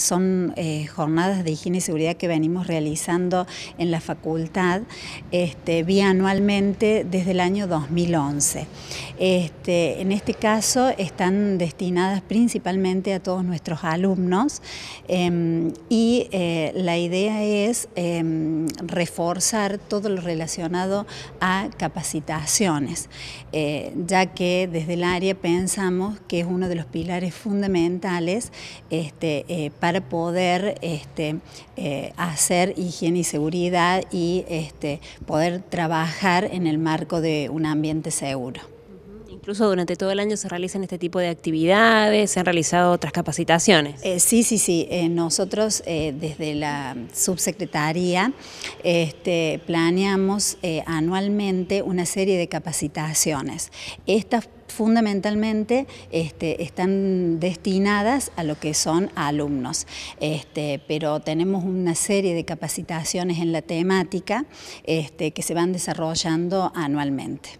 Son eh, jornadas de higiene y seguridad que venimos realizando en la facultad este, bianualmente desde el año 2011. Este, en este caso están destinadas principalmente a todos nuestros alumnos em, y eh, la idea es em, reforzar todo lo relacionado a capacitaciones, eh, ya que desde el área pensamos que es uno de los pilares fundamentales este, para poder este, eh, hacer higiene y seguridad y este, poder trabajar en el marco de un ambiente seguro. Incluso durante todo el año se realizan este tipo de actividades, se han realizado otras capacitaciones. Eh, sí, sí, sí. Eh, nosotros eh, desde la subsecretaría este, planeamos anualmente una serie de capacitaciones. Estas fundamentalmente este, están destinadas a lo que son alumnos, este, pero tenemos una serie de capacitaciones en la temática que se van desarrollando anualmente.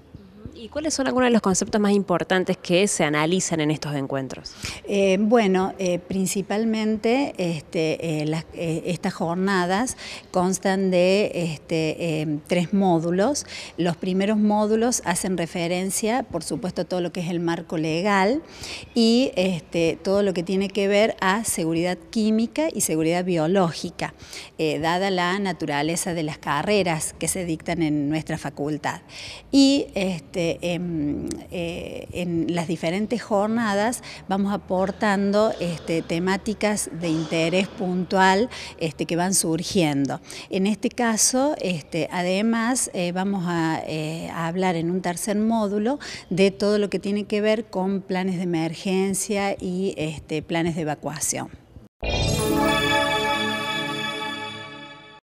¿Y cuáles son algunos de los conceptos más importantes que se analizan en estos encuentros? Eh, bueno, eh, principalmente este, eh, estas jornadas constan de este, tres módulos. Los primeros módulos hacen referencia, por supuesto, a todo lo que es el marco legal y este, todo lo que tiene que ver a seguridad química y seguridad biológica, dada la naturaleza de las carreras que se dictan en nuestra facultad. Y este, Em, eh, en, las diferentes jornadas vamos aportando este, temáticas de interés puntual este, que van surgiendo. En este caso, este, además, eh, vamos eh, a, hablar en un tercer módulo de todo lo que tiene que ver con planes de emergencia y planes de evacuación.